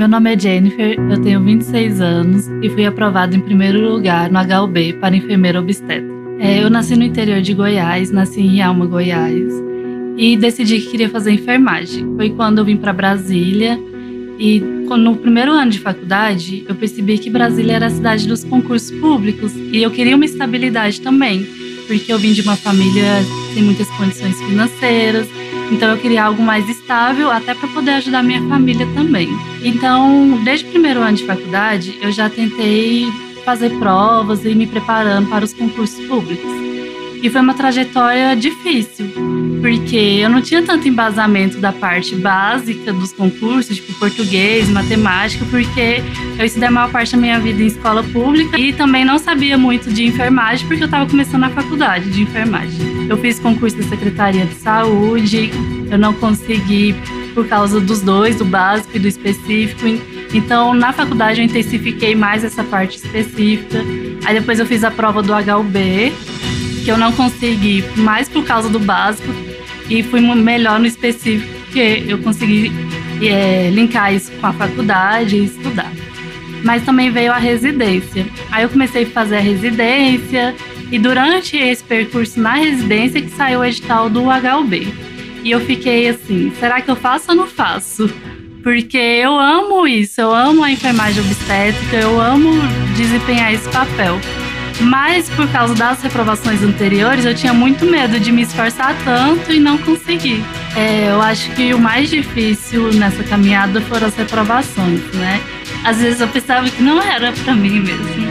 Meu nome é Jennifer, eu tenho 26 anos e fui aprovada em primeiro lugar no HUB para enfermeira obstetra. É, eu nasci no interior de Goiás, nasci em Rialma, Goiás, e decidi que queria fazer enfermagem. Foi quando eu vim para Brasília e no primeiro ano de faculdade eu percebi que Brasília era a cidade dos concursos públicos e eu queria uma estabilidade também porque eu vim de uma família sem muitas condições financeiras. Então eu queria algo mais estável, até para poder ajudar minha família também. Então, desde o primeiro ano de faculdade, eu já tentei fazer provas e me preparando para os concursos públicos. E foi uma trajetória difícil, porque eu não tinha tanto embasamento da parte básica dos concursos, tipo português, matemática, porque eu estudei a maior parte da minha vida em escola pública e também não sabia muito de enfermagem, porque eu estava começando a faculdade de enfermagem. Eu fiz concurso da Secretaria de Saúde, eu não consegui por causa dos dois, do básico e do específico. Então, na faculdade eu intensifiquei mais essa parte específica. Aí depois eu fiz a prova do HUB, que eu não consegui, mais por causa do básico, e fui melhor no específico, porque eu consegui é, linkar isso com a faculdade e estudar. Mas também veio a residência. Aí eu comecei a fazer a residência, e durante esse percurso na residência que saiu o edital do HUB. E eu fiquei assim, será que eu faço ou não faço? Porque eu amo isso, eu amo a enfermagem obstétrica, eu amo desempenhar esse papel. Mas por causa das reprovações anteriores, eu tinha muito medo de me esforçar tanto e não conseguir. É, eu acho que o mais difícil nessa caminhada foram as reprovações, né? Às vezes eu pensava que não era para mim mesmo.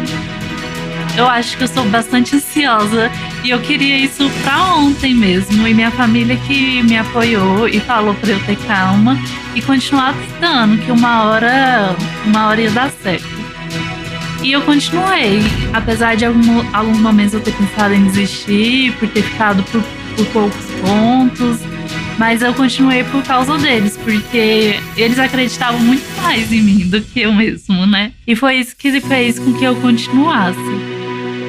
Eu acho que eu sou bastante ansiosa e eu queria isso para ontem mesmo. E minha família que me apoiou e falou para eu ter calma e continuar tentando, que uma hora, uma hora ia dar certo. E eu continuei. Apesar de algum, momentos eu ter pensado em desistir, por ter ficado por, por poucos pontos, mas eu continuei por causa deles, porque eles acreditavam muito mais em mim do que eu mesmo, né? E foi isso que fez com que eu continuasse.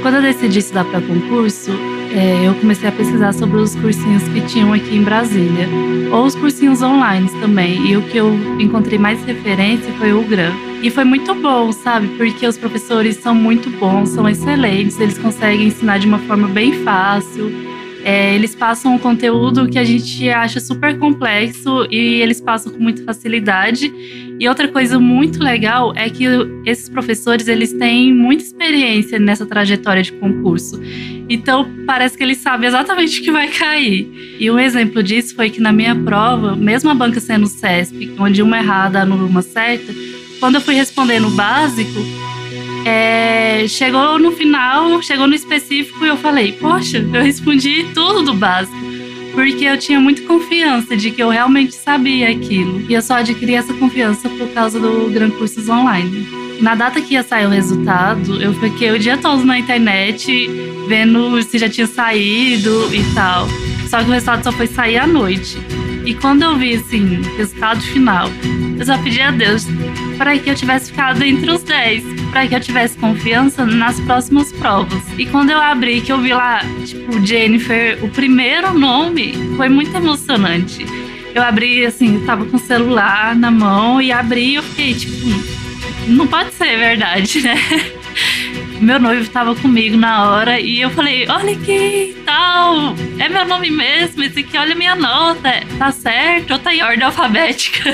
Quando eu decidi estudar para concurso, é, eu comecei a pesquisar sobre os cursinhos que tinham aqui em Brasília, ou os cursinhos online também, e o que eu encontrei mais referência foi o GRAM. E foi muito bom, sabe? Porque os professores são muito bons, são excelentes, eles conseguem ensinar de uma forma bem fácil. É, eles passam um conteúdo que a gente acha super complexo e eles passam com muita facilidade. E outra coisa muito legal é que esses professores eles têm muita experiência nessa trajetória de concurso. Então parece que eles sabem exatamente o que vai cair. E um exemplo disso foi que na minha prova, mesmo a banca sendo CESP, onde uma é errada anula uma certa, quando eu fui respondendo o básico, é, chegou no final, chegou no específico e eu falei, poxa, eu respondi tudo do básico. Porque eu tinha muita confiança de que eu realmente sabia aquilo. E eu só adquiri essa confiança por causa do Gran Cursos Online. Na data que ia sair o resultado, eu fiquei o dia todo na internet vendo se já tinha saído e tal. Só que o resultado só foi sair à noite. E quando eu vi, assim, o resultado final, eu só pedi a Deus para que eu tivesse ficado entre os 10, para que eu tivesse confiança nas próximas provas. E quando eu abri, que eu vi lá, tipo, Jennifer, o primeiro nome, foi muito emocionante. Eu abri, assim, estava tava com o celular na mão e abri e eu fiquei, tipo, não pode ser verdade, né? meu noivo estava comigo na hora e eu falei: Olha que tal, é meu nome mesmo, esse aqui, olha minha nota, tá certo, ou tá em ordem alfabética.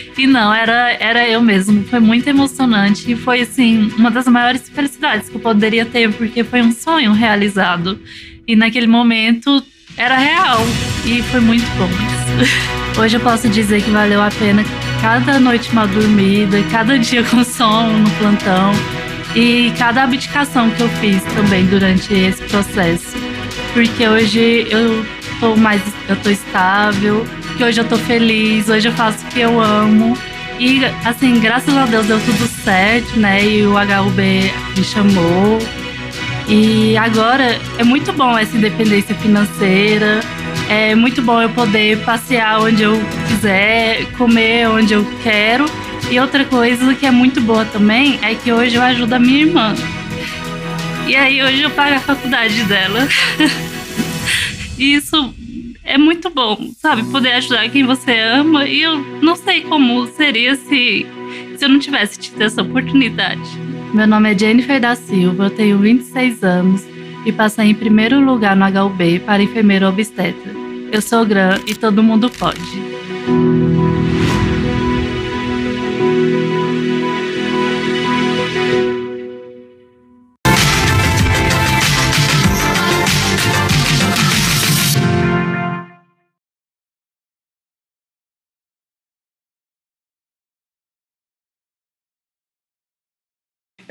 E não, era, era eu mesmo. Foi muito emocionante e foi, assim, uma das maiores felicidades que eu poderia ter, porque foi um sonho realizado. E naquele momento era real e foi muito bom isso. Hoje eu posso dizer que valeu a pena cada noite mal dormida, cada dia com som no plantão e cada abdicação que eu fiz também durante esse processo. Porque hoje eu tô mais eu tô estável, porque hoje eu tô feliz, hoje eu faço o que eu amo. E assim, graças a Deus deu tudo certo, né? E o HUB me chamou. E agora é muito bom essa independência financeira. É muito bom eu poder passear onde eu quiser, comer onde eu quero. E outra coisa que é muito boa também é que hoje eu ajudo a minha irmã. E aí hoje eu pago a faculdade dela. e isso é muito bom, sabe? Poder ajudar quem você ama. E eu não sei como seria se, se eu não tivesse tido essa oportunidade. Meu nome é Jennifer da Silva, eu tenho 26 anos e passei em primeiro lugar no HUB para Enfermeira obstetra. Eu sou grã e todo mundo pode.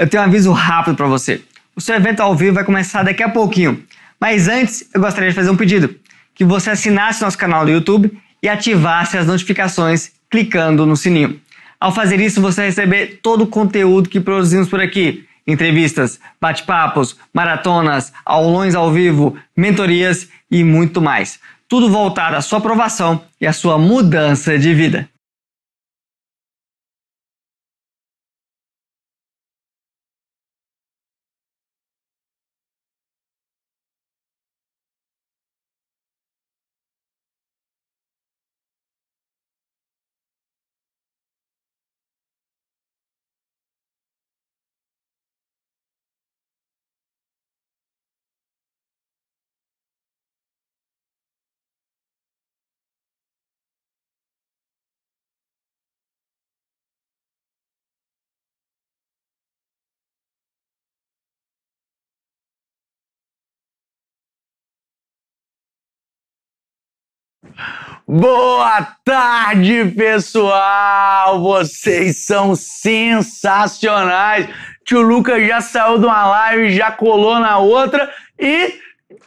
eu tenho um aviso rápido para você. O seu evento ao vivo vai começar daqui a pouquinho. Mas antes, eu gostaria de fazer um pedido: que você assinasse nosso canal do YouTube e ativasse as notificações clicando no sininho. Ao fazer isso, você vai receber todo o conteúdo que produzimos por aqui: entrevistas, bate-papos, maratonas, aulões ao vivo, mentorias e muito mais. Tudo voltado à sua aprovação e à sua mudança de vida. Boa tarde, pessoal! Vocês são sensacionais! Tio Lucas já saiu de uma live, já colou na outra e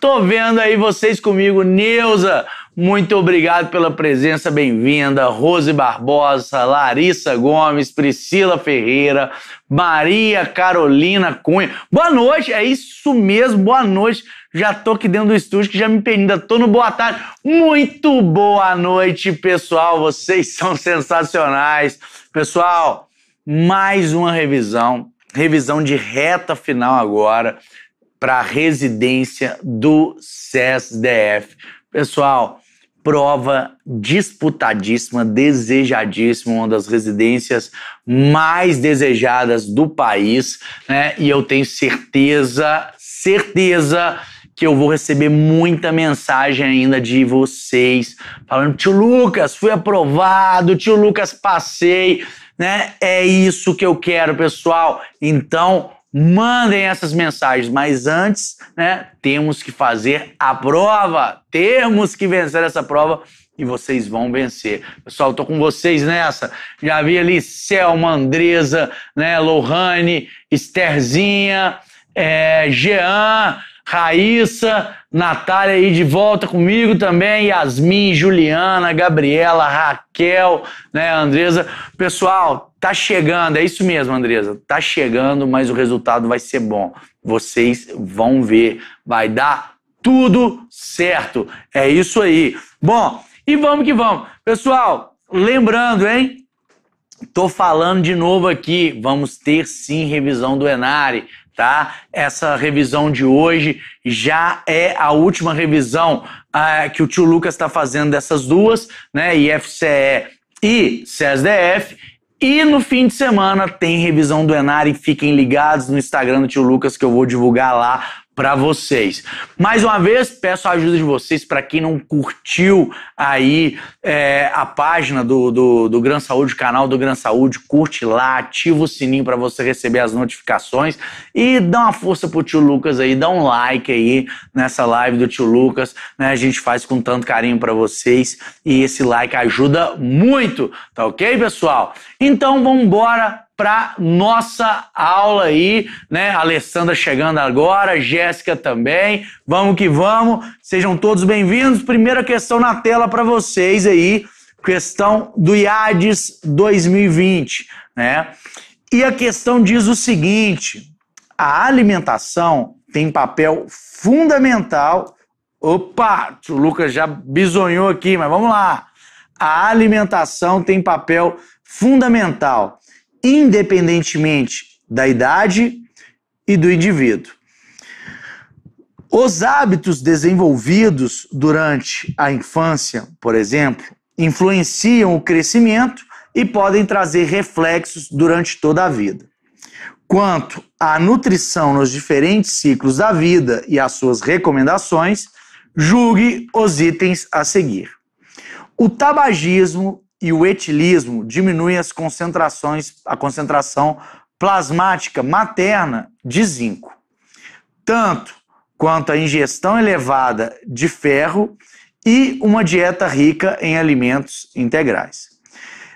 tô vendo aí vocês comigo, Neuza! Muito obrigado pela presença, bem-vinda. Rose Barbosa, Larissa Gomes, Priscila Ferreira, Maria Carolina Cunha. Boa noite, é isso mesmo, boa noite. Já tô aqui dentro do estúdio que já me perdi, ainda tô no boa tarde. Muito boa noite, pessoal. Vocês são sensacionais. Pessoal, mais uma revisão, revisão de reta final agora para a residência do SESDF. Pessoal, prova disputadíssima, desejadíssima, uma das residências mais desejadas do país, né? E eu tenho certeza, certeza que eu vou receber muita mensagem ainda de vocês falando: "Tio Lucas, fui aprovado, tio Lucas, passei", né? É isso que eu quero, pessoal. Então, mandem essas mensagens, mas antes, né, temos que fazer a prova. Temos que vencer essa prova e vocês vão vencer. Pessoal, estou com vocês nessa. Já vi ali Selma, Andresa, né, Lohane, Esterzinha, é, Jean, Raíssa, Natália aí de volta comigo também, Yasmin, Juliana, Gabriela, Raquel, né, Andresa. Pessoal, Tá chegando, é isso mesmo, Andresa. Tá chegando, mas o resultado vai ser bom. Vocês vão ver, vai dar tudo certo. É isso aí. Bom, e vamos que vamos. Pessoal, lembrando, hein? Tô falando de novo aqui, vamos ter sim revisão do Enare, tá? Essa revisão de hoje já é a última revisão ah, que o tio Lucas está fazendo dessas duas, né? IFCE e CESDF e no fim de semana tem revisão do Enari. Fiquem ligados no Instagram do tio Lucas que eu vou divulgar lá para vocês. Mais uma vez, peço a ajuda de vocês para quem não curtiu aí é, a página do, do, do Gran Saúde, o canal do Gran Saúde, curte lá, ativa o sininho para você receber as notificações e dá uma força pro tio Lucas aí, dá um like aí nessa live do tio Lucas, né? A gente faz com tanto carinho para vocês e esse like ajuda muito, tá ok, pessoal? Então, vamos embora para nossa aula aí, né? Alessandra chegando agora, Jéssica também. Vamos que vamos. Sejam todos bem-vindos. Primeira questão na tela para vocês aí, questão do IADES 2020, né? E a questão diz o seguinte: a alimentação tem papel fundamental. Opa, o Lucas já bisonhou aqui, mas vamos lá. A alimentação tem papel fundamental independentemente da idade e do indivíduo. Os hábitos desenvolvidos durante a infância, por exemplo, influenciam o crescimento e podem trazer reflexos durante toda a vida. Quanto à nutrição nos diferentes ciclos da vida e às suas recomendações, julgue os itens a seguir. O tabagismo e o etilismo diminuem as concentrações, a concentração plasmática materna de zinco, tanto quanto a ingestão elevada de ferro e uma dieta rica em alimentos integrais.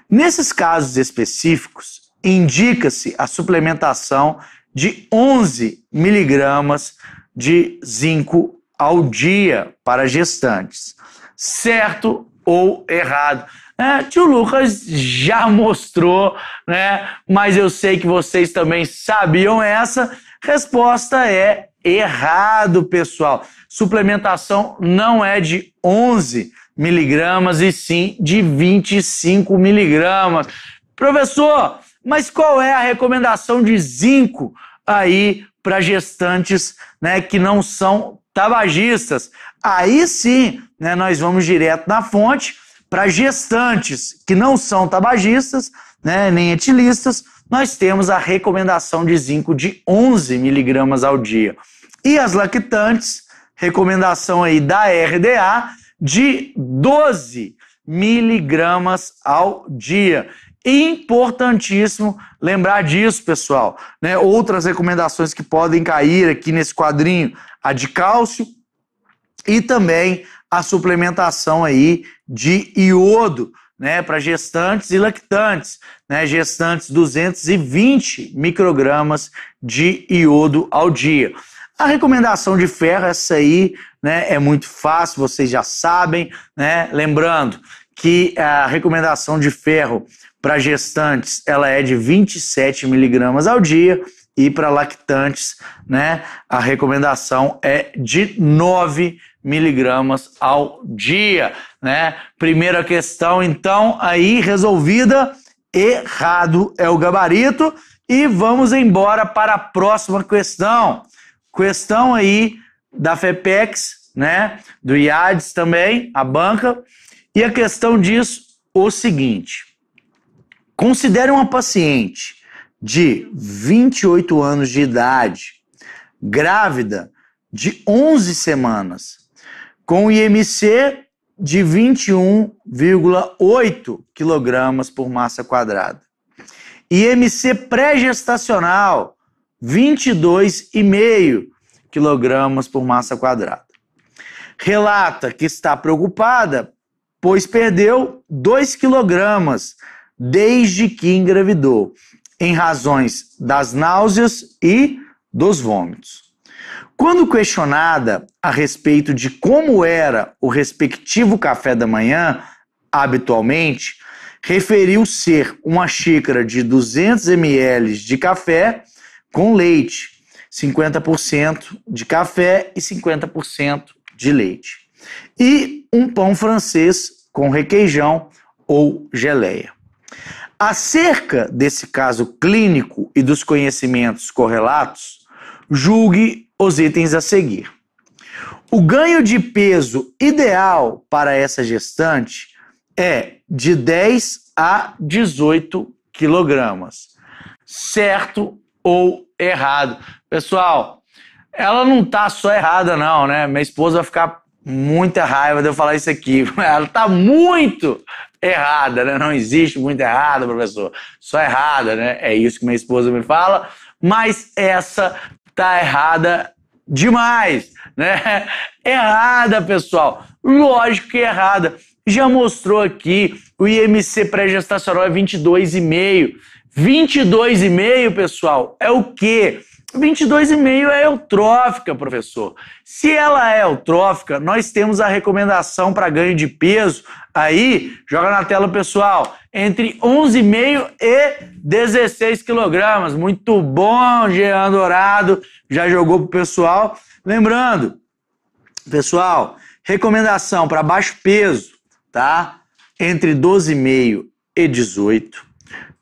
Nesses casos específicos, indica-se a suplementação de 11 miligramas de zinco ao dia para gestantes, certo ou errado. É, tio Lucas já mostrou, né? Mas eu sei que vocês também sabiam essa. Resposta é errado, pessoal. Suplementação não é de 11 miligramas e sim de 25 miligramas. Professor, mas qual é a recomendação de zinco aí para gestantes, né, que não são tabagistas? Aí sim, né, nós vamos direto na fonte para gestantes que não são tabagistas, né, nem etilistas, nós temos a recomendação de zinco de 11 miligramas ao dia. E as lactantes, recomendação aí da RDA de 12 miligramas ao dia. Importantíssimo lembrar disso, pessoal. Né? Outras recomendações que podem cair aqui nesse quadrinho, a de cálcio e também a suplementação aí de iodo, né, para gestantes e lactantes, né, gestantes 220 microgramas de iodo ao dia. A recomendação de ferro, essa aí, né, é muito fácil, vocês já sabem, né? Lembrando que a recomendação de ferro para gestantes, ela é de 27 miligramas ao dia e para lactantes, né, a recomendação é de 9 miligramas ao dia, né? Primeira questão, então, aí resolvida. Errado é o gabarito. E vamos embora para a próxima questão. Questão aí da FEPEX, né? Do IADES também, a banca. E a questão diz o seguinte: considere uma paciente de 28 anos de idade, grávida de 11 semanas, com IMC de 21,8 kg por massa quadrada. IMC pré-gestacional, 22,5 kg por massa quadrada. Relata que está preocupada, pois perdeu 2 kg desde que engravidou, em razões das náuseas e dos vômitos. Quando questionada a respeito de como era o respectivo café da manhã, habitualmente, referiu ser uma xícara de 200 ml de café com leite, 50% de café e 50% de leite, e um pão francês com requeijão ou geleia. Acerca desse caso clínico e dos conhecimentos correlatos, julgue os itens a seguir. O ganho de peso ideal para essa gestante é de 10 a 18 quilogramas. Certo ou errado? Pessoal, ela não tá só errada, não, né? Minha esposa vai ficar muita raiva de eu falar isso aqui. Ela tá muito errada, né? Não existe muito errado, professor. Só errada, né? É isso que minha esposa me fala. Mas essa tá errada demais, né? Errada, pessoal. Lógico que é errada. Já mostrou aqui, o IMC pré-gestacional é 22,5. 22,5, pessoal, é o quê? 22,5 é eutrófica, professor. Se ela é eutrófica, nós temos a recomendação para ganho de peso aí, joga na tela, pessoal, entre 11,5 e 16 quilogramas. Muito bom, Jean Dourado, já jogou pro pessoal. Lembrando, pessoal, recomendação para baixo peso, tá? Entre 12,5 e 18.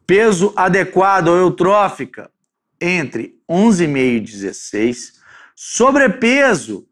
Peso adequado ou eutrófica, entre 11,5 e 16, sobrepeso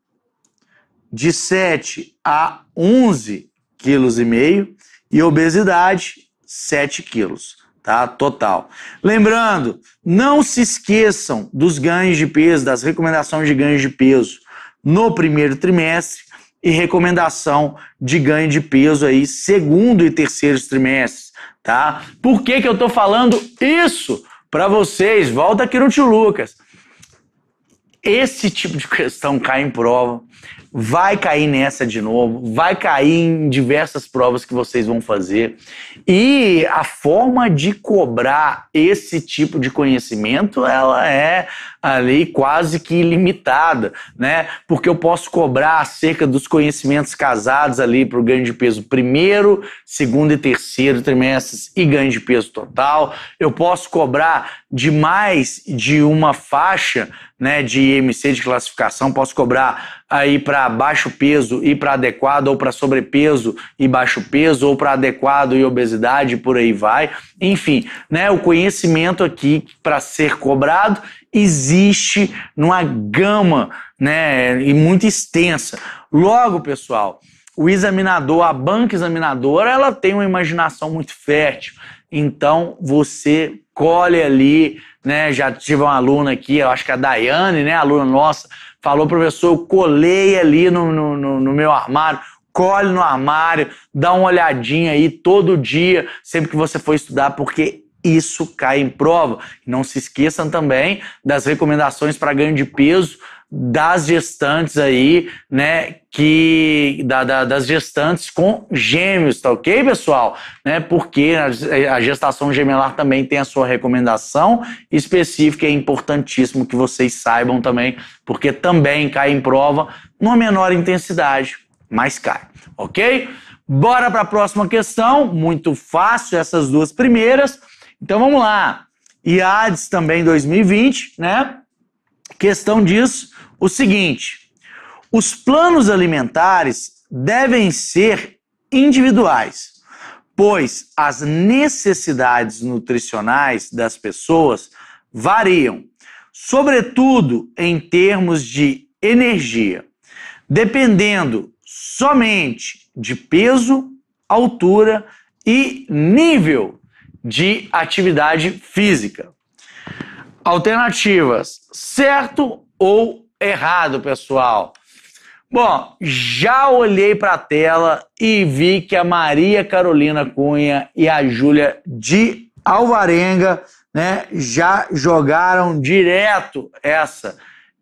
de 7 a 11,5 kg e obesidade 7 quilos, tá? Total. Lembrando, não se esqueçam dos ganhos de peso, das recomendações de ganhos de peso no primeiro trimestre e recomendação de ganho de peso aí segundo e terceiro trimestres, tá? Por que que eu tô falando isso? para vocês, volta aqui no tio Lucas. Esse tipo de questão cai em prova vai cair nessa de novo, vai cair em diversas provas que vocês vão fazer. E a forma de cobrar esse tipo de conhecimento, ela é ali quase que ilimitada, né? Porque eu posso cobrar acerca dos conhecimentos casados ali para o ganho de peso primeiro, segundo e terceiro trimestres e ganho de peso total. Eu posso cobrar de mais de uma faixa, né, de IMC de classificação, posso cobrar aí para baixo peso e para adequado, ou para sobrepeso e baixo peso, ou para adequado e obesidade, por aí vai. Enfim, né, o conhecimento aqui para ser cobrado existe numa gama né, e muito extensa. Logo, pessoal, o examinador, a banca examinadora, ela tem uma imaginação muito fértil. Então, você colhe ali, né? Já tive uma aluna aqui, eu acho que é a Daiane, né? Aluna nossa, Falou, professor, eu colei ali no, no, no, no meu armário, colhe no armário, dá uma olhadinha aí todo dia, sempre que você for estudar, porque isso cai em prova. Não se esqueçam também das recomendações para ganho de peso das gestantes aí, né? Que da, da, das gestantes com gêmeos, tá ok, pessoal? Né? Porque a, a gestação gemelar também tem a sua recomendação específica, é importantíssimo que vocês saibam também, porque também cai em prova numa menor intensidade, mas cai, ok? Bora para a próxima questão, muito fácil essas duas primeiras. Então vamos lá. IADES também 2020, né? questão diz o seguinte: os planos alimentares devem ser individuais, pois as necessidades nutricionais das pessoas variam, sobretudo em termos de energia, dependendo somente de peso, altura e nível de atividade física alternativas. Certo ou errado, pessoal? Bom, já olhei para a tela e vi que a Maria Carolina Cunha e a Júlia de Alvarenga né, já jogaram direto essa.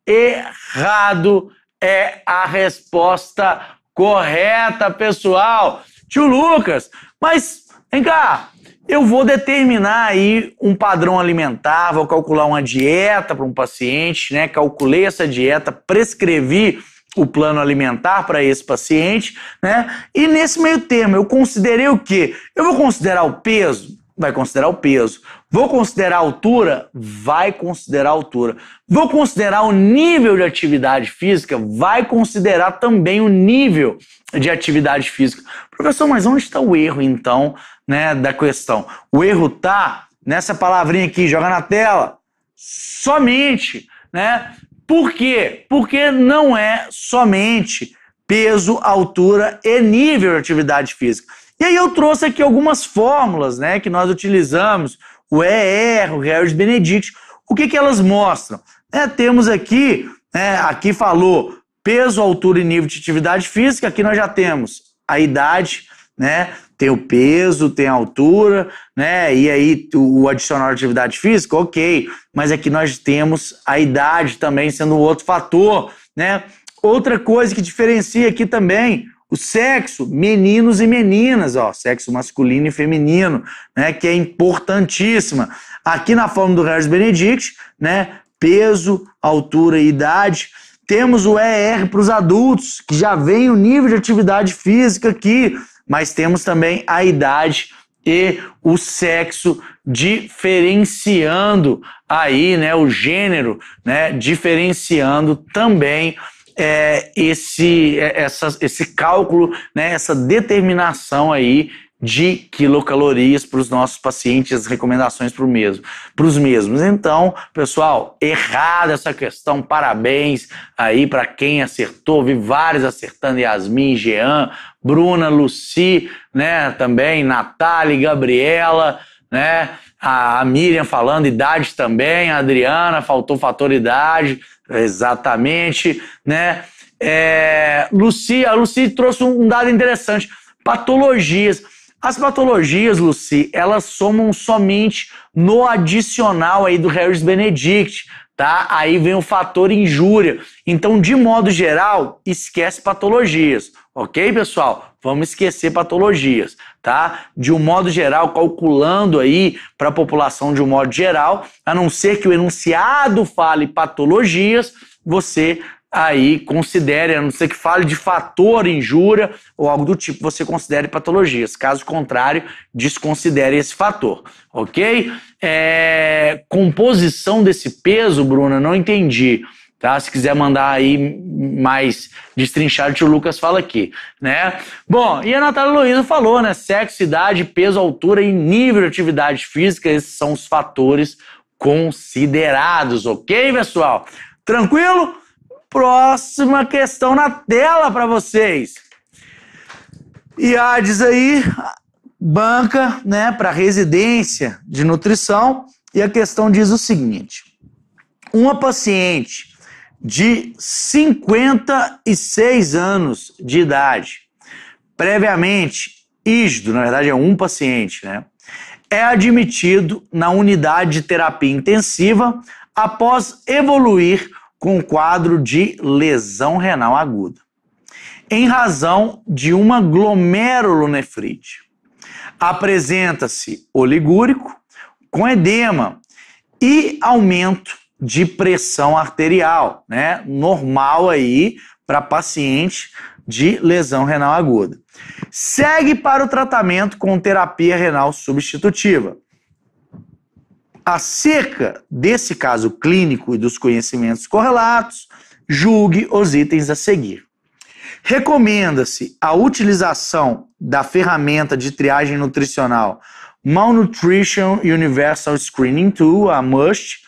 Errado é a resposta correta, pessoal. Tio Lucas, mas vem cá, eu vou determinar aí um padrão alimentar, vou calcular uma dieta para um paciente, né? Calculei essa dieta, prescrevi o plano alimentar para esse paciente, né? E nesse meio termo, eu considerei o quê? Eu vou considerar o peso? Vai considerar o peso. Vou considerar a altura? Vai considerar a altura. Vou considerar o nível de atividade física? Vai considerar também o nível de atividade física. Professor, mas onde está o erro, então, né, da questão? O erro está nessa palavrinha aqui, joga na tela. Somente, né? Por quê? Porque não é somente peso, altura e nível de atividade física. E aí eu trouxe aqui algumas fórmulas, né, que nós utilizamos o ER, o Regis Benedict. O que, que elas mostram? É, temos aqui, né, aqui falou peso, altura e nível de atividade física, aqui nós já temos a idade, né? Tem o peso, tem a altura, né? E aí o adicional de atividade física, ok. Mas aqui nós temos a idade também sendo outro fator, né? Outra coisa que diferencia aqui também o sexo, meninos e meninas, ó, sexo masculino e feminino, né, que é importantíssima. Aqui na forma do Harris Benedict, né, peso, altura e idade. Temos o ER para os adultos, que já vem o nível de atividade física aqui, mas temos também a idade e o sexo diferenciando aí, né, o gênero, né, diferenciando também é, esse, é, essa, esse cálculo, né, essa determinação aí de quilocalorias para os nossos pacientes, as recomendações para mesmo, os mesmos. Então, pessoal, errada essa questão, parabéns aí para quem acertou, vi vários acertando, Yasmin, Jean, Bruna, Luci, né, também, Natália, Gabriela, né, a Miriam falando, idade também, a Adriana, faltou fator idade, exatamente, né? É, Luci, a Luci trouxe um dado interessante, patologias. As patologias, Luci, elas somam somente no adicional aí do Harris Benedict, tá? Aí vem o fator injúria. Então, de modo geral, esquece patologias, ok, pessoal? Vamos esquecer patologias, tá? De um modo geral, calculando aí para a população de um modo geral, a não ser que o enunciado fale patologias, você aí considere, a não ser que fale de fator injúria ou algo do tipo, você considere patologias. Caso contrário, desconsidere esse fator, ok? É... composição desse peso, Bruna, não entendi. Tá? Se quiser mandar aí mais destrinchar o Lucas fala aqui, né? Bom, e a Natália Luiza falou, né? Sexo, idade, peso, altura e nível de atividade física, esses são os fatores considerados, ok, pessoal? Tranquilo? Próxima questão na tela para vocês. e diz aí, banca, né, para residência de nutrição, e a questão diz o seguinte: uma paciente de 56 anos de idade. Previamente, ISDO, na verdade é um paciente, né? É admitido na unidade de terapia intensiva após evoluir com quadro de lesão renal aguda, em razão de uma glomerulonefrite. Apresenta-se oligúrico, com edema e aumento de pressão arterial, né? Normal aí para paciente de lesão renal aguda. Segue para o tratamento com terapia renal substitutiva. Acerca desse caso clínico e dos conhecimentos correlatos, julgue os itens a seguir. Recomenda-se a utilização da ferramenta de triagem nutricional Malnutrition Universal Screening Tool, a MUST,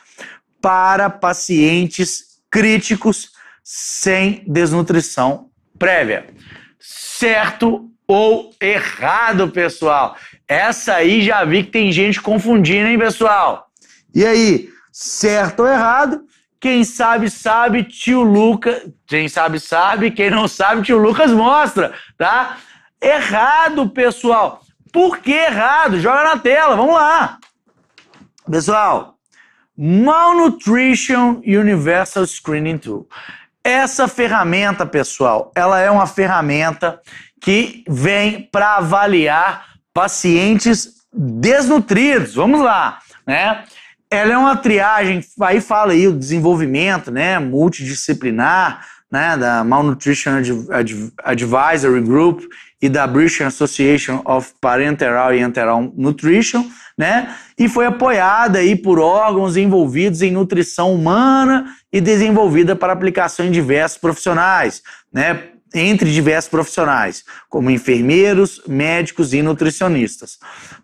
para pacientes críticos sem desnutrição prévia. Certo ou errado, pessoal? Essa aí já vi que tem gente confundindo, hein, pessoal? E aí, certo ou errado? Quem sabe, sabe, tio Lucas. Quem sabe, sabe. Quem não sabe, tio Lucas mostra, tá? Errado, pessoal. Por que errado? Joga na tela, vamos lá. Pessoal, Malnutrition Universal Screening Tool. Essa ferramenta, pessoal, ela é uma ferramenta que vem para avaliar pacientes desnutridos. Vamos lá, né? Ela é uma triagem, aí fala aí o desenvolvimento, né, multidisciplinar, né, da Malnutrition Advisory Group e da British Association of Parenteral and Enteral Nutrition né? E foi apoiada aí por órgãos envolvidos em nutrição humana e desenvolvida para aplicação em diversos profissionais, né? Entre diversos profissionais, como enfermeiros, médicos e nutricionistas.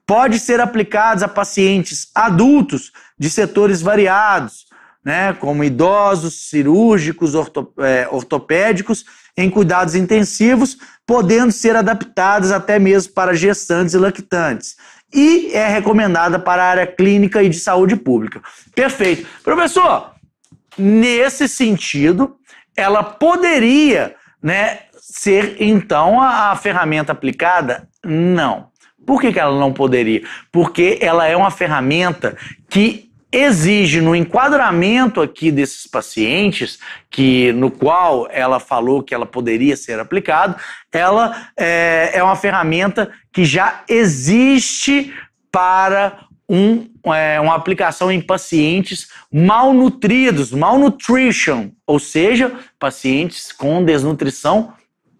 Pode ser aplicados a pacientes adultos de setores variados, né, como idosos, cirúrgicos, orto, é, ortopédicos, em cuidados intensivos, podendo ser adaptadas até mesmo para gestantes e lactantes e é recomendada para a área clínica e de saúde pública. Perfeito. Professor, nesse sentido, ela poderia né, ser então a, a ferramenta aplicada? Não. Por que, que ela não poderia? Porque ela é uma ferramenta que exige no enquadramento aqui desses pacientes, que no qual ela falou que ela poderia ser aplicado, ela é, é uma ferramenta que já existe para um, é, uma aplicação em pacientes malnutridos, malnutrition, ou seja, pacientes com desnutrição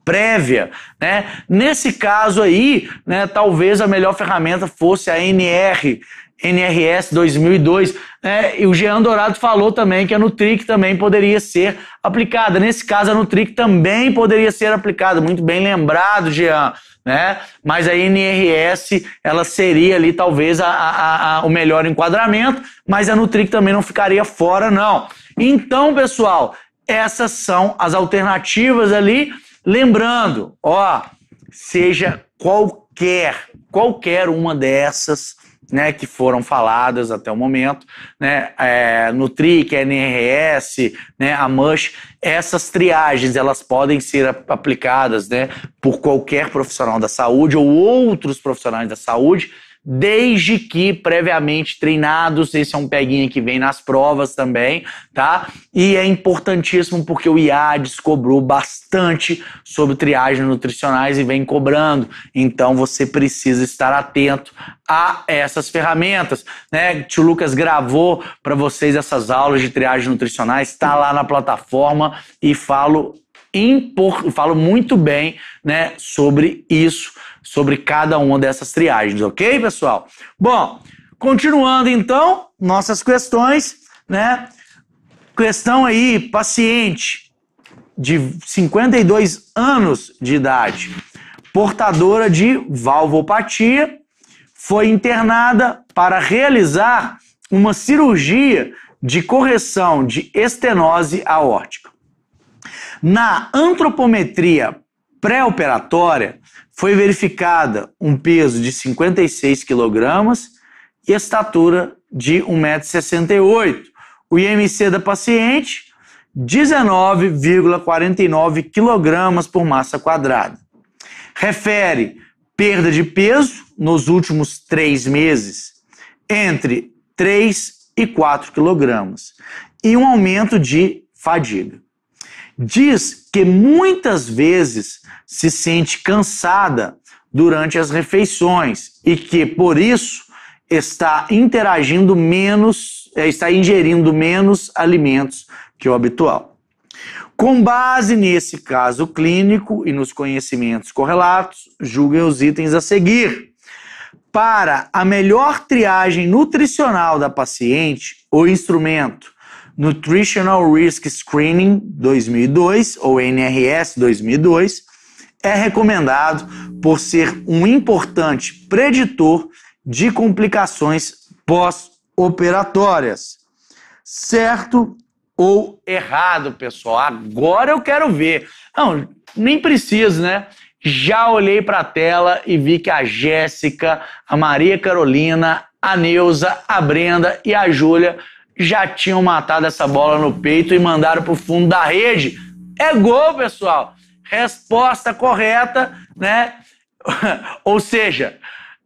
prévia. Né? Nesse caso aí, né, talvez a melhor ferramenta fosse a NR, NRS 2002. Né? E o Jean Dourado falou também que a Nutric também poderia ser aplicada. Nesse caso, a Nutric também poderia ser aplicada. Muito bem lembrado, Jean. Né? Mas a NRS ela seria ali talvez a, a, a, o melhor enquadramento, mas a Nutric também não ficaria fora, não. Então, pessoal, essas são as alternativas ali. Lembrando, ó, seja qualquer, qualquer uma dessas né, que foram faladas até o momento, né, é, Nutric, NRS, né, a MUSH, essas triagens elas podem ser aplicadas né, por qualquer profissional da saúde ou outros profissionais da saúde desde que previamente treinados. Esse é um peguinha que vem nas provas também, tá? E é importantíssimo porque o IADES cobrou bastante sobre triagem nutricionais e vem cobrando. Então você precisa estar atento a essas ferramentas, né? Tio Lucas gravou para vocês essas aulas de triagem nutricionais, está lá na plataforma e falo impor, falo muito bem, né, sobre isso sobre cada uma dessas triagens, ok, pessoal? Bom, continuando então, nossas questões, né? Questão aí, paciente de 52 anos de idade, portadora de valvopatia, foi internada para realizar uma cirurgia de correção de estenose aórtica. Na antropometria pré-operatória, foi verificada um peso de 56 kg e estatura de 1,68m. O IMC da paciente, 19,49 kg por massa quadrada. Refere perda de peso nos últimos três meses entre 3 e 4 kg e um aumento de fadiga diz que muitas vezes se sente cansada durante as refeições e que, por isso, está interagindo menos, é, está ingerindo menos alimentos que o habitual. Com base nesse caso clínico e nos conhecimentos correlatos, julguem os itens a seguir. Para a melhor triagem nutricional da paciente, o instrumento Nutritional Risk Screening 2002 ou NRS 2002 é recomendado por ser um importante preditor de complicações pós-operatórias. Certo ou errado, pessoal? Agora eu quero ver. Não, nem preciso, né? Já olhei para a tela e vi que a Jéssica, a Maria Carolina, a Neuza, a Brenda e a Júlia já tinham matado essa bola no peito e mandaram para o fundo da rede. É gol, pessoal. Resposta correta, né? Ou seja,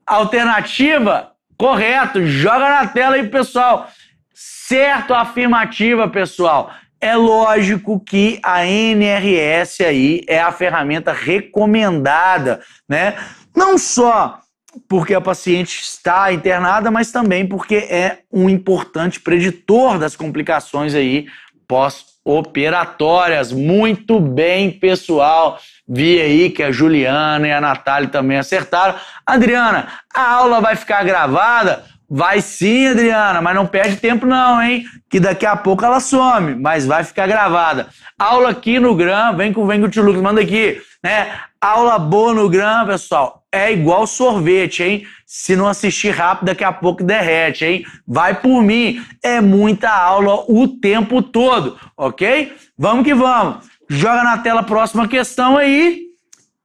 alternativa correto, joga na tela aí, pessoal. Certo, afirmativa, pessoal. É lógico que a NRS aí é a ferramenta recomendada, né? Não só porque a paciente está internada, mas também porque é um importante preditor das complicações aí pós-operatórias. Muito bem, pessoal. Vi aí que a Juliana e a Natália também acertaram. Adriana, a aula vai ficar gravada? Vai sim, Adriana, mas não perde tempo não, hein? Que daqui a pouco ela some, mas vai ficar gravada. Aula aqui no Gram, vem com, vem o tio Lucas, manda aqui, né? Aula boa no Gram, pessoal é igual sorvete, hein? Se não assistir rápido, daqui a pouco derrete, hein? Vai por mim. É muita aula o tempo todo, ok? Vamos que vamos. Joga na tela a próxima questão aí.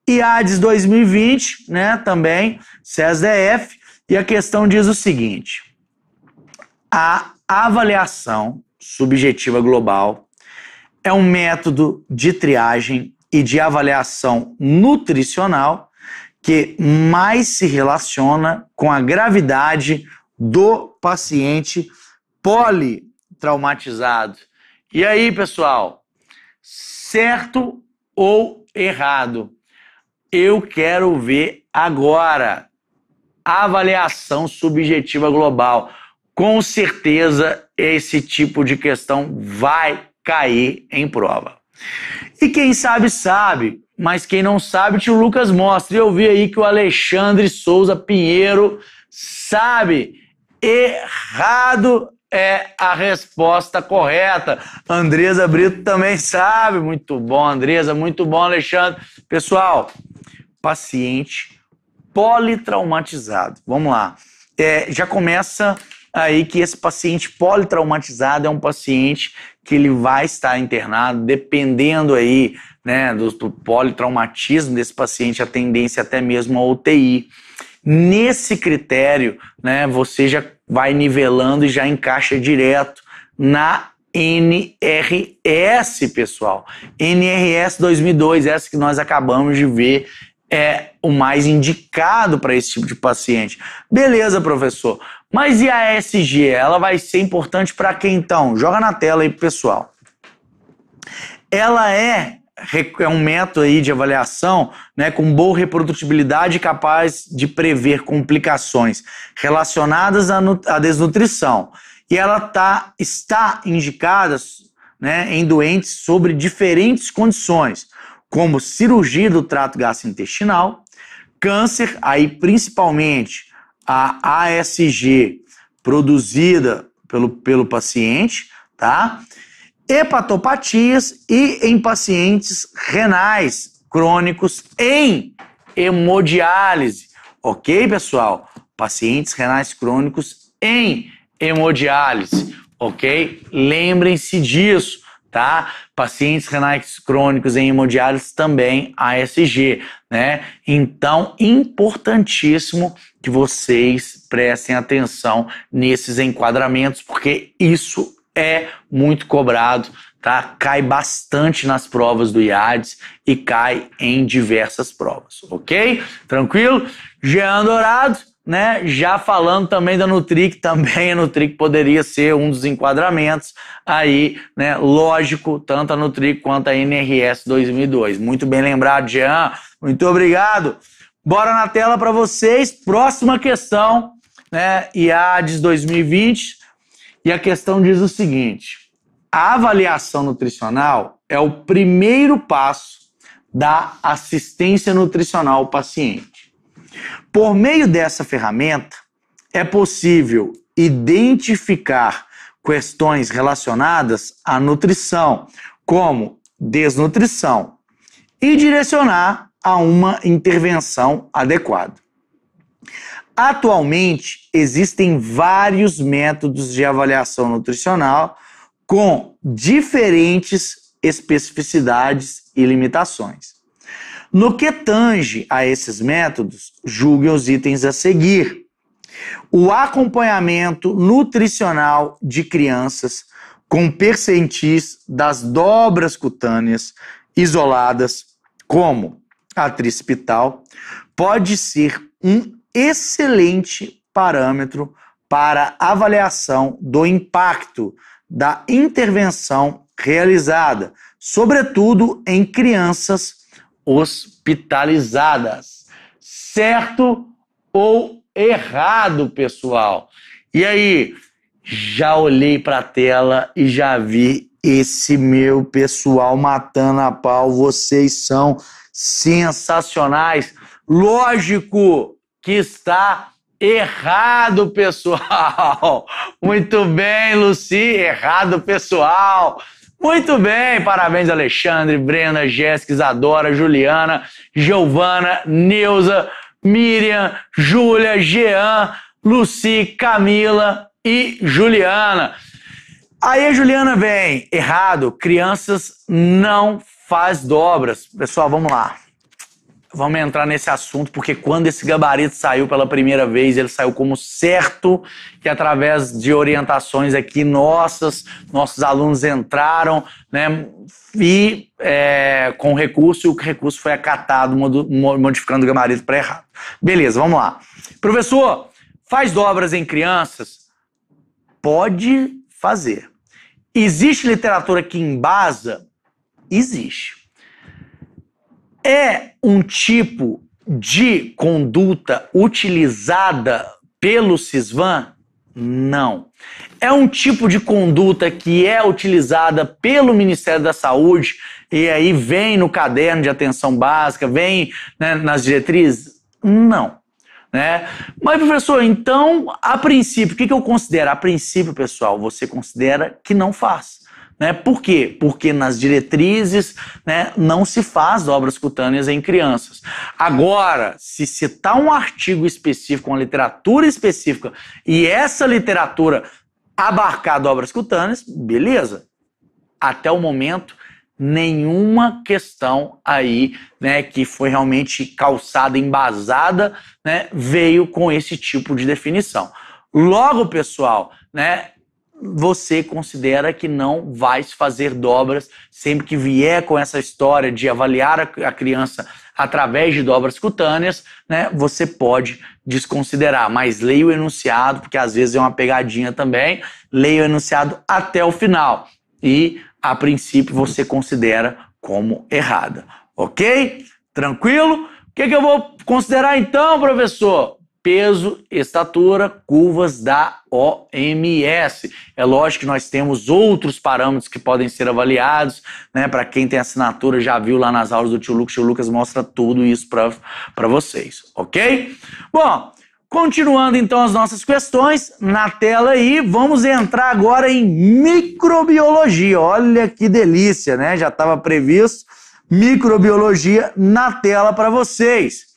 IADES 2020, né? Também, CESDF. É e a questão diz o seguinte: a avaliação subjetiva global é um método de triagem e de avaliação nutricional que mais se relaciona com a gravidade do paciente politraumatizado. E aí, pessoal, certo ou errado? Eu quero ver agora a avaliação subjetiva global. Com certeza, esse tipo de questão vai cair em prova. E quem sabe, sabe mas quem não sabe, o tio Lucas mostra. E eu vi aí que o Alexandre Souza Pinheiro sabe. Errado é a resposta correta. Andresa Brito também sabe. Muito bom, Andresa. Muito bom, Alexandre. Pessoal, paciente politraumatizado. Vamos lá. É, já começa aí que esse paciente politraumatizado é um paciente que ele vai estar internado, dependendo aí né, do, do politraumatismo desse paciente, a tendência é até mesmo à UTI. Nesse critério, né, você já vai nivelando e já encaixa direto na NRS, pessoal. NRS 2002, essa que nós acabamos de ver, é o mais indicado para esse tipo de paciente. Beleza, professor. Mas e a SG? Ela vai ser importante para quem então? Joga na tela aí, pessoal. Ela é é um método aí de avaliação né, com boa reprodutibilidade capaz de prever complicações relacionadas à, à desnutrição. E ela tá, está indicada né, em doentes sobre diferentes condições, como cirurgia do trato gastrointestinal, câncer, aí principalmente a ASG produzida pelo, pelo paciente, tá? hepatopatias e em pacientes renais crônicos em hemodiálise. Ok, pessoal? Pacientes renais crônicos em hemodiálise. Ok? Lembrem-se disso, tá? Pacientes renais crônicos em hemodiálise também ASG, né? Então, importantíssimo que vocês prestem atenção nesses enquadramentos, porque isso é muito cobrado, tá? Cai bastante nas provas do IADES e cai em diversas provas, ok? Tranquilo? Jean Dourado, né? Já falando também da Nutric, também a Nutric poderia ser um dos enquadramentos aí, né? Lógico, tanto a Nutric quanto a NRS 2002. Muito bem lembrado, Jean. Muito obrigado. Bora na tela para vocês. Próxima questão, né? IADES 2020 e a questão diz o seguinte: a avaliação nutricional é o primeiro passo da assistência nutricional ao paciente. Por meio dessa ferramenta, é possível identificar questões relacionadas à nutrição, como desnutrição, e direcionar a uma intervenção adequada. Atualmente, existem vários métodos de avaliação nutricional com diferentes especificidades e limitações. No que tange a esses métodos, julguem os itens a seguir. O acompanhamento nutricional de crianças com percentis das dobras cutâneas isoladas, como a trispital, pode ser um excelente parâmetro para avaliação do impacto da intervenção realizada, sobretudo em crianças hospitalizadas. Certo ou errado, pessoal? E aí, já olhei para a tela e já vi esse meu pessoal matando a pau. Vocês são sensacionais. Lógico, que está errado, pessoal. Muito bem, Luci, errado, pessoal. Muito bem, parabéns Alexandre, Brena, Jéssica, Isadora, Juliana, Giovana, Neuza, Miriam, Júlia, Jean, Luci, Camila e Juliana. Aí a Juliana vem, errado, crianças não faz dobras. Pessoal, vamos lá vamos entrar nesse assunto, porque quando esse gabarito saiu pela primeira vez, ele saiu como certo, que através de orientações aqui nossas, nossos alunos entraram, né? E é, com recurso, e o recurso foi acatado, modificando o gabarito para errado. Beleza, vamos lá. Professor, faz dobras em crianças? Pode fazer. Existe literatura que embasa? Existe é um tipo de conduta utilizada pelo Sisvan? Não. É um tipo de conduta que é utilizada pelo Ministério da Saúde e aí vem no caderno de atenção básica, vem né, nas diretrizes? Não. Né? Mas, professor, então, a princípio, o que, que eu considero? A princípio, pessoal, você considera que não faz. Né? Por quê? Porque nas diretrizes né, não se faz obras cutâneas em crianças. Agora, se citar um artigo específico, uma literatura específica, e essa literatura abarcar obras cutâneas, beleza. Até o momento, nenhuma questão aí, né, que foi realmente calçada, embasada, né, veio com esse tipo de definição. Logo, pessoal, né, você considera que não vai se fazer dobras sempre que vier com essa história de avaliar a criança através de dobras cutâneas, né, você pode desconsiderar. Mas leia o enunciado, porque às vezes é uma pegadinha também. Leia o enunciado até o final e, a princípio, você considera como errada. Ok? Tranquilo? O que, que eu vou considerar então, professor? peso, estatura, curvas da OMS. É lógico que nós temos outros parâmetros que podem ser avaliados, né? Para quem tem assinatura, já viu lá nas aulas do tio Lucas, o tio Lucas mostra tudo isso para vocês, ok? Bom, continuando então as nossas questões na tela aí, vamos entrar agora em microbiologia. Olha que delícia, né? Já estava previsto microbiologia na tela para vocês.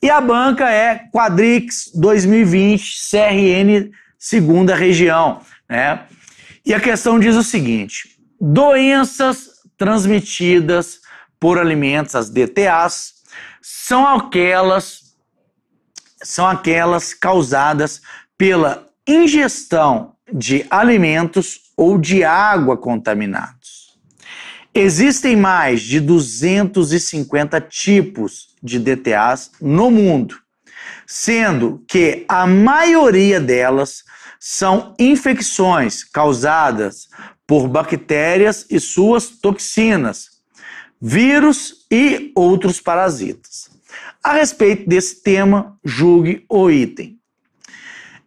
E a banca é Quadrix 2020 CRN Segunda Região. Né? E a questão diz o seguinte: doenças transmitidas por alimentos, as DTAs, são aquelas, são aquelas causadas pela ingestão de alimentos ou de água contaminada. Existem mais de 250 tipos de DTAs no mundo, sendo que a maioria delas são infecções causadas por bactérias e suas toxinas, vírus e outros parasitas. A respeito desse tema, julgue o item.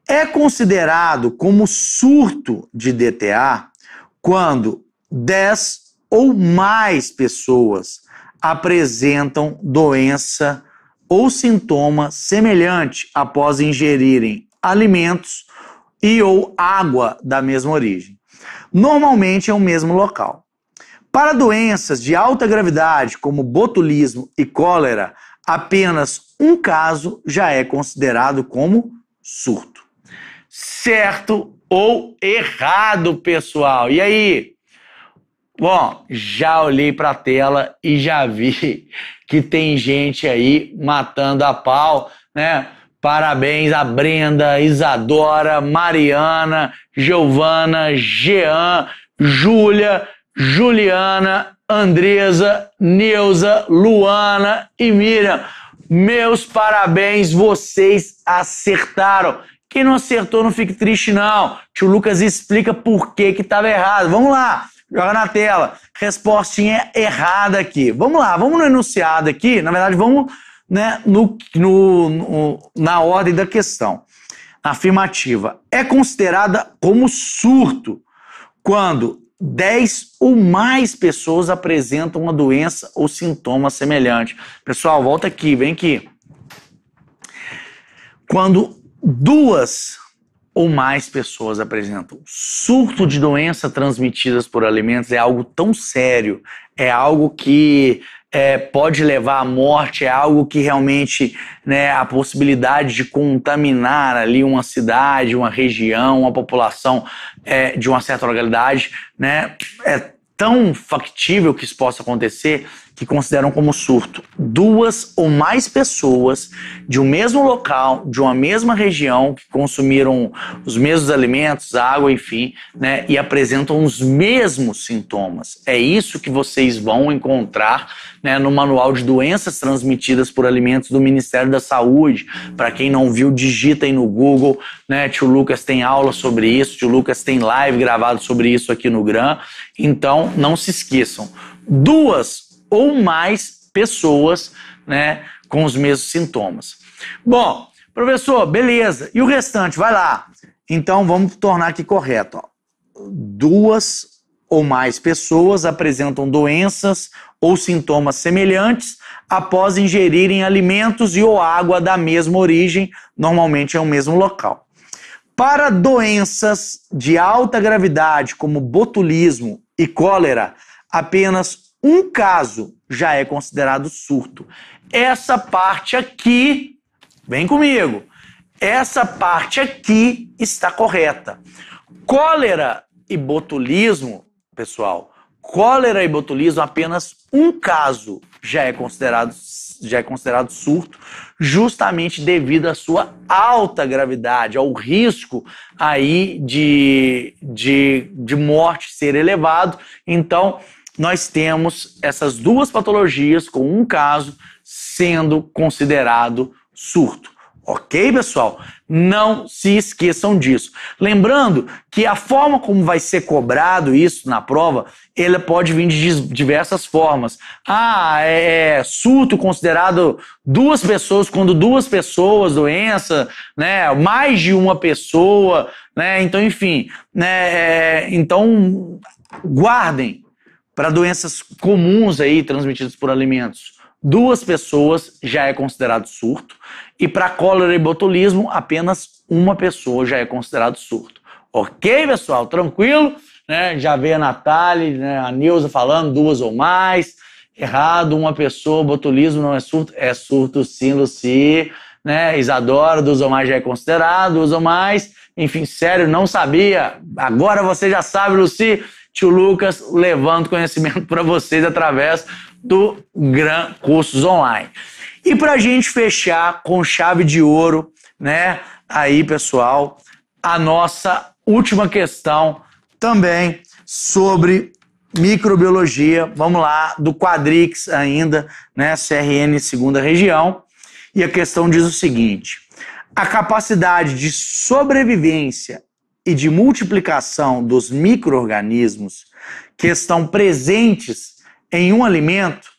É considerado como surto de DTA quando 10 ou mais pessoas apresentam doença ou sintoma semelhante após ingerirem alimentos e ou água da mesma origem. Normalmente é o mesmo local. Para doenças de alta gravidade, como botulismo e cólera, apenas um caso já é considerado como surto. Certo ou errado, pessoal? E aí, Bom, já olhei para a tela e já vi que tem gente aí matando a pau, né? Parabéns a Brenda, Isadora, Mariana, Giovana, Jean, Júlia, Juliana, Andresa, Neuza, Luana e Miriam. Meus parabéns, vocês acertaram. Quem não acertou, não fique triste, não. Tio Lucas explica por que estava errado. Vamos lá. Joga na tela. Respostinha errada aqui. Vamos lá, vamos no enunciado aqui. Na verdade, vamos né, no, no, no, na ordem da questão. Afirmativa. É considerada como surto quando 10 ou mais pessoas apresentam uma doença ou sintoma semelhante. Pessoal, volta aqui, vem aqui. Quando duas ou mais pessoas apresentam. Surto de doença transmitidas por alimentos é algo tão sério, é algo que é, pode levar à morte, é algo que realmente né, a possibilidade de contaminar ali uma cidade, uma região, uma população é, de uma certa localidade, né, é tão factível que isso possa acontecer que consideram como surto duas ou mais pessoas de um mesmo local, de uma mesma região, que consumiram os mesmos alimentos, água, enfim, né, e apresentam os mesmos sintomas. É isso que vocês vão encontrar né, no Manual de Doenças Transmitidas por Alimentos do Ministério da Saúde. Para quem não viu, digitem no Google. Né, tio Lucas tem aula sobre isso, tio Lucas tem live gravado sobre isso aqui no GRAM. Então, não se esqueçam. Duas ou mais pessoas né, com os mesmos sintomas. Bom, professor, beleza. E o restante? Vai lá. Então vamos tornar aqui correto. Ó. Duas ou mais pessoas apresentam doenças ou sintomas semelhantes após ingerirem alimentos e ou água da mesma origem, normalmente é o mesmo local. Para doenças de alta gravidade, como botulismo e cólera, apenas um caso já é considerado surto. Essa parte aqui, vem comigo, essa parte aqui está correta. Cólera e botulismo, pessoal, cólera e botulismo, apenas um caso já é considerado já é considerado surto, justamente devido à sua alta gravidade, ao risco aí de, de, de morte ser elevado. Então, nós temos essas duas patologias com um caso sendo considerado surto. Ok, pessoal? Não se esqueçam disso. Lembrando que a forma como vai ser cobrado isso na prova, ele pode vir de diversas formas. Ah, é, é, surto considerado duas pessoas, quando duas pessoas, doença, né? Mais de uma pessoa, né? Então, enfim, né? É, então, guardem para doenças comuns aí transmitidas por alimentos, duas pessoas já é considerado surto e para cólera e botulismo apenas uma pessoa já é considerado surto. Ok, pessoal? Tranquilo? Né? Já veio a Natália, né? a Nilza falando duas ou mais. Errado, uma pessoa, botulismo não é surto, é surto sim, Luci. Né? Isadora, duas ou mais já é considerado, duas ou mais. Enfim, sério, não sabia. Agora você já sabe, Luci tio Lucas levando conhecimento para vocês através do Gran Cursos Online. E para a gente fechar com chave de ouro, né? Aí, pessoal, a nossa última questão também sobre microbiologia. Vamos lá, do Quadrix ainda, né? CRN segunda região. E a questão diz o seguinte: a capacidade de sobrevivência e de multiplicação dos micro-organismos que estão presentes em um alimento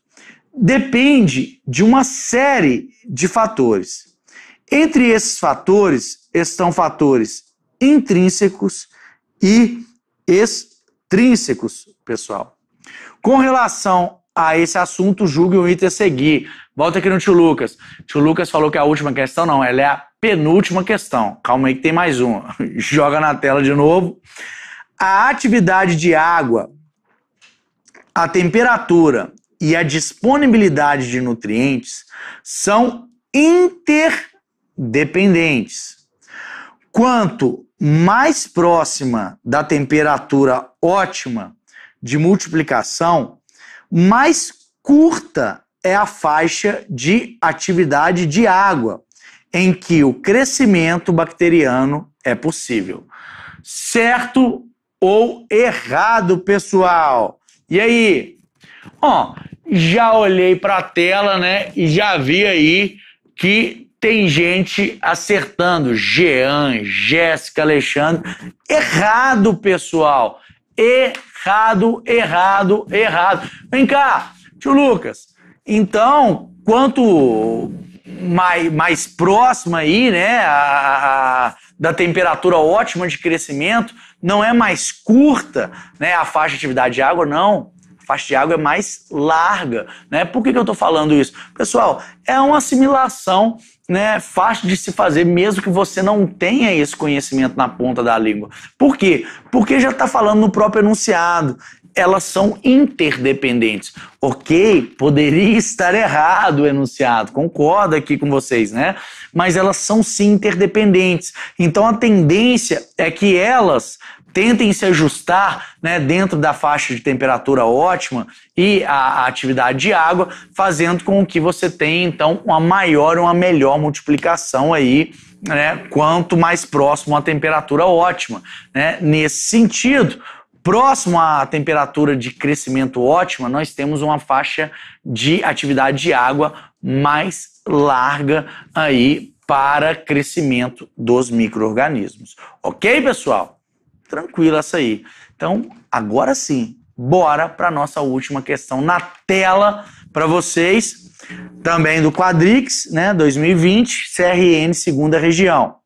depende de uma série de fatores. Entre esses fatores estão fatores intrínsecos e extrínsecos, pessoal. Com relação a esse assunto, julgue o item a seguir. Volta aqui no tio Lucas. Tio Lucas falou que a última questão não, ela é a penúltima questão. Calma aí que tem mais uma. Joga na tela de novo. A atividade de água, a temperatura e a disponibilidade de nutrientes são interdependentes. Quanto mais próxima da temperatura ótima de multiplicação, mais curta é a faixa de atividade de água em que o crescimento bacteriano é possível. Certo ou errado, pessoal? E aí? Ó, já olhei para a tela, né, e já vi aí que tem gente acertando. Jean, Jéssica, Alexandre. Errado, pessoal. Errado, errado, errado. Vem cá, tio Lucas. Então, quanto mais, mais próxima aí, né, a, a, da temperatura ótima de crescimento, não é mais curta, né, a faixa de atividade de água, não. A faixa de água é mais larga, né? Por que, que eu estou falando isso? Pessoal, é uma assimilação né, fácil de se fazer, mesmo que você não tenha esse conhecimento na ponta da língua. Por quê? Porque já está falando no próprio enunciado elas são interdependentes. Ok, poderia estar errado o enunciado, concordo aqui com vocês, né? Mas elas são sim interdependentes. Então a tendência é que elas tentem se ajustar né, dentro da faixa de temperatura ótima e a, a atividade de água, fazendo com que você tenha então uma maior, uma melhor multiplicação aí né, quanto mais próximo à temperatura ótima. Né? Nesse sentido, Próximo à temperatura de crescimento ótima, nós temos uma faixa de atividade de água mais larga aí para crescimento dos micro-organismos. Ok, pessoal? Tranquilo essa aí. Então, agora sim, bora para nossa última questão na tela para vocês, também do Quadrix, né, 2020, CRN segunda região.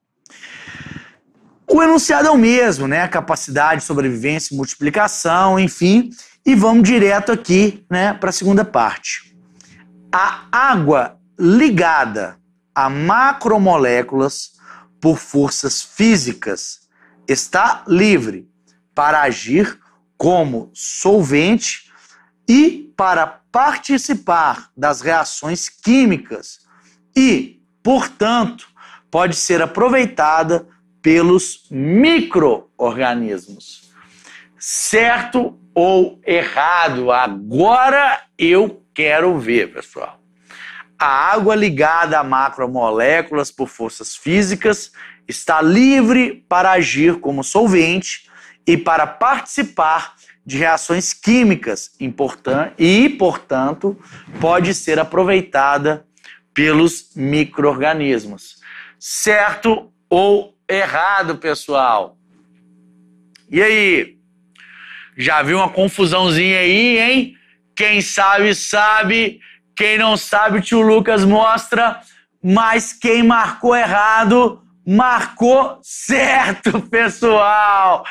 O enunciado é o mesmo, né? Capacidade, sobrevivência, multiplicação, enfim. E vamos direto aqui, né, para a segunda parte. A água ligada a macromoléculas por forças físicas está livre para agir como solvente e para participar das reações químicas e, portanto, pode ser aproveitada pelos microorganismos. Certo ou errado? Agora eu quero ver, pessoal. A água ligada a macromoléculas por forças físicas está livre para agir como solvente e para participar de reações químicas e, portanto, pode ser aproveitada pelos microorganismos. Certo ou errado, pessoal. E aí? Já viu uma confusãozinha aí, hein? Quem sabe, sabe. Quem não sabe, o tio Lucas mostra. Mas quem marcou errado, marcou certo, pessoal.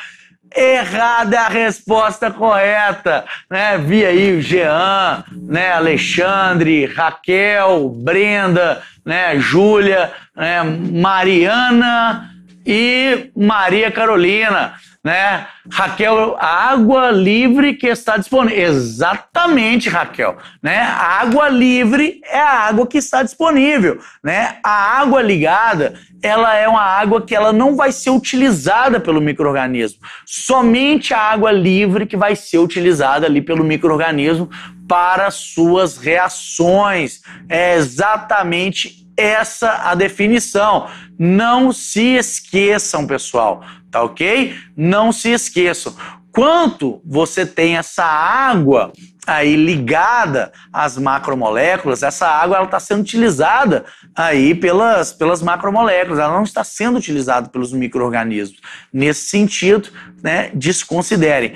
Errada é a resposta correta, né? Vi aí o Jean, né? Alexandre, Raquel, Brenda, né? Júlia, né? Mariana, e Maria Carolina, né? Raquel, água livre que está disponível. Exatamente, Raquel, né? A água livre é a água que está disponível, né? A água ligada, ela é uma água que ela não vai ser utilizada pelo microorganismo. Somente a água livre que vai ser utilizada ali pelo microorganismo para suas reações. É exatamente essa a definição. Não se esqueçam, pessoal, tá ok? Não se esqueçam. Quanto você tem essa água aí ligada às macromoléculas, essa água ela está sendo utilizada aí pelas, pelas macromoléculas, ela não está sendo utilizada pelos micro-organismos. Nesse sentido, né, desconsiderem.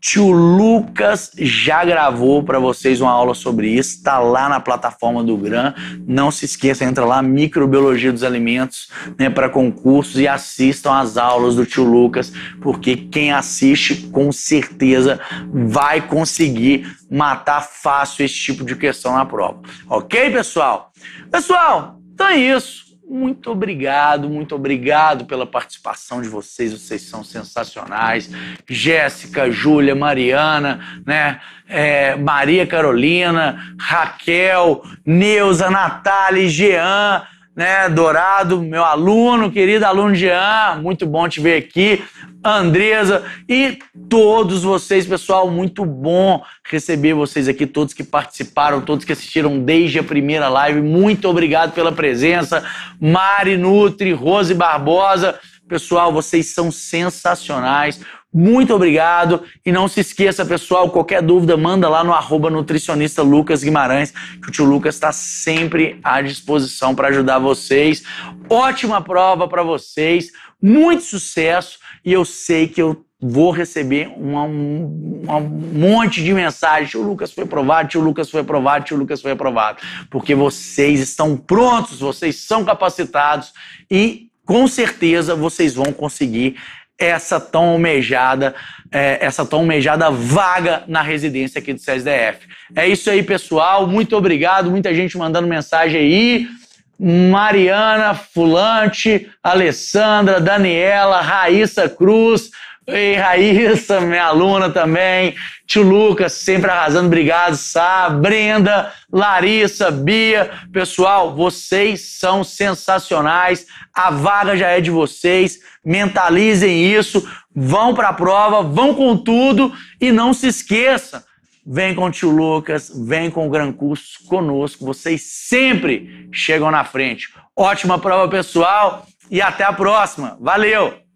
Tio Lucas já gravou para vocês uma aula sobre isso, está lá na plataforma do Gran. Não se esqueça, entra lá, Microbiologia dos Alimentos, né, para concursos e assistam as aulas do tio Lucas, porque quem assiste com certeza vai conseguir matar fácil esse tipo de questão na prova. Ok, pessoal? Pessoal, então é isso. Muito obrigado, muito obrigado pela participação de vocês, vocês são sensacionais. Jéssica, Júlia, Mariana, né? É, Maria Carolina, Raquel, Neuza, Natália, Jean né, Dourado, meu aluno, querido aluno Jean, muito bom te ver aqui. Andresa e todos vocês, pessoal, muito bom receber vocês aqui, todos que participaram, todos que assistiram desde a primeira live. Muito obrigado pela presença. Mari Nutri, Rose Barbosa, pessoal, vocês são sensacionais. Muito obrigado e não se esqueça, pessoal, qualquer dúvida, manda lá no arroba nutricionista Lucas Guimarães, que o tio Lucas está sempre à disposição para ajudar vocês. Ótima prova para vocês, muito sucesso e eu sei que eu vou receber uma, um, um, monte de mensagens. Tio Lucas foi aprovado, tio Lucas foi aprovado, tio Lucas foi aprovado. Porque vocês estão prontos, vocês são capacitados e com certeza vocês vão conseguir essa tão almejada, é, essa tão almejada vaga na residência aqui do CSDF. É isso aí, pessoal. Muito obrigado. Muita gente mandando mensagem aí. Mariana Fulante, Alessandra, Daniela, Raíssa Cruz, Ei, Raíssa, minha aluna também. Tio Lucas, sempre arrasando, obrigado. Sá, Brenda, Larissa, Bia. Pessoal, vocês são sensacionais. A vaga já é de vocês. Mentalizem isso. Vão para a prova, vão com tudo. E não se esqueça. vem com o tio Lucas, vem com o Gran Curso conosco. Vocês sempre chegam na frente. Ótima prova, pessoal. E até a próxima. Valeu!